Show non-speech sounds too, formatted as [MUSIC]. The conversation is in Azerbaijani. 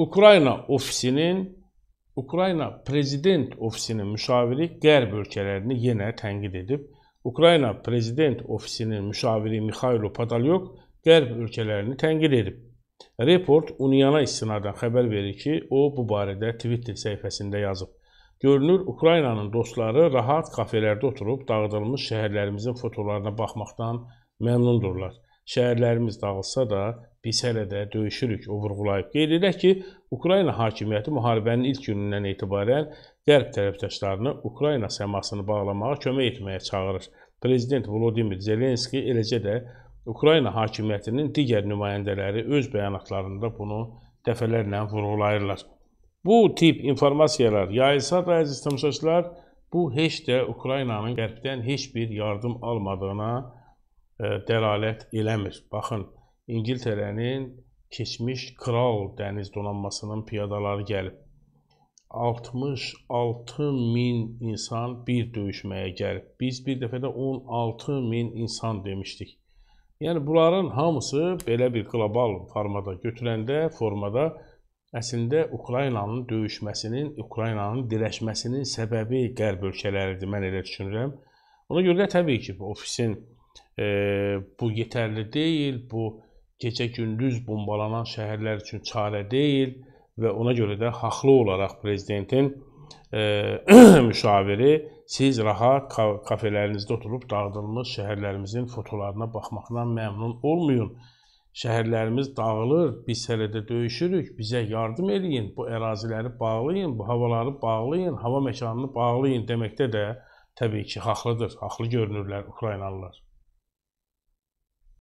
Ukrayna ofisinin Ukrayna Prezident Ofisinin müşaviri qərb ölkələrini yenə tənqid edib. Ukrayna Prezident Ofisinin müşaviri Mikhailo Padalyok qərb ölkələrini tənqid edib. Report Uniyana istinadən xəbər verir ki, o bu barədə Twitter səhifəsində yazıb. Görünür, Ukraynanın dostları rahat kafelərdə oturub dağıdılmış şəhərlərimizin fotolarına baxmaqdan məmnundurlar şəhərlərimiz dağılsa da, biz hələ də döyüşürük, o vurğulayıb. Qeyd edək ki, Ukrayna hakimiyyəti müharibənin ilk günündən etibarən qərb tərəfdaşlarını Ukrayna səmasını bağlamağa kömək etməyə çağırır. Prezident Volodimir Zelenski eləcə də Ukrayna hakimiyyətinin digər nümayəndələri öz bəyanatlarında bunu dəfələrlə vurğulayırlar. Bu tip informasiyalar yayılsa da əziz təmsilçilər, bu heç də Ukraynanın qərbdən heç bir yardım almadığına dəlalət eləmir. Baxın, İngiltərənin keçmiş kral dəniz donanmasının piyadaları gəlib. 66 min insan bir döyüşməyə gəlib. Biz bir dəfə də 16 min insan demişdik. Yəni bunların hamısı belə bir qlobal formada götürəndə, formada əslində Ukraynanın döyüşməsinin, Ukraynanın dirəşməsinin səbəbi qərb ölkələridir, mən elə düşünürəm. Ona görə də təbii ki, bu ofisin e, bu yetərli deyil, bu gecə-gündüz bombalanan şəhərlər üçün çarə deyil və ona görə də haqlı olaraq prezidentin e, [CLEARS THROAT] müşaviri siz rahat kafelərinizdə oturub dağıdılmış şəhərlərimizin fotolarına baxmaqla məmnun olmayın. Şəhərlərimiz dağılır, biz hələ də döyüşürük, bizə yardım eləyin, bu əraziləri bağlayın, bu havaları bağlayın, hava məkanını bağlayın deməkdə də təbii ki, haqlıdır, haqlı görünürlər Ukraynalılar.